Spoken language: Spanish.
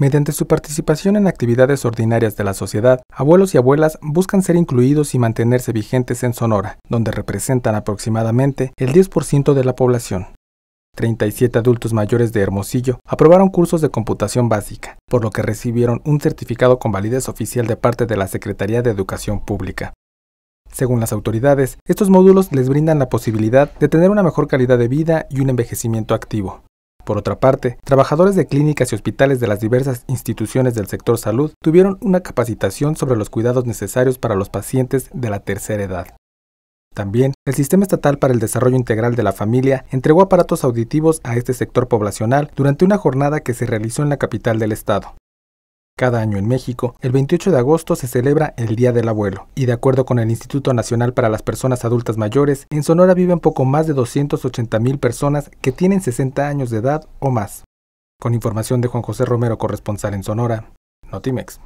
Mediante su participación en actividades ordinarias de la sociedad, abuelos y abuelas buscan ser incluidos y mantenerse vigentes en Sonora, donde representan aproximadamente el 10% de la población. 37 adultos mayores de Hermosillo aprobaron cursos de computación básica, por lo que recibieron un certificado con validez oficial de parte de la Secretaría de Educación Pública. Según las autoridades, estos módulos les brindan la posibilidad de tener una mejor calidad de vida y un envejecimiento activo, por otra parte, trabajadores de clínicas y hospitales de las diversas instituciones del sector salud tuvieron una capacitación sobre los cuidados necesarios para los pacientes de la tercera edad. También, el Sistema Estatal para el Desarrollo Integral de la Familia entregó aparatos auditivos a este sector poblacional durante una jornada que se realizó en la capital del estado. Cada año en México, el 28 de agosto se celebra el Día del Abuelo, y de acuerdo con el Instituto Nacional para las Personas Adultas Mayores, en Sonora viven poco más de 280 mil personas que tienen 60 años de edad o más. Con información de Juan José Romero, corresponsal en Sonora, Notimex.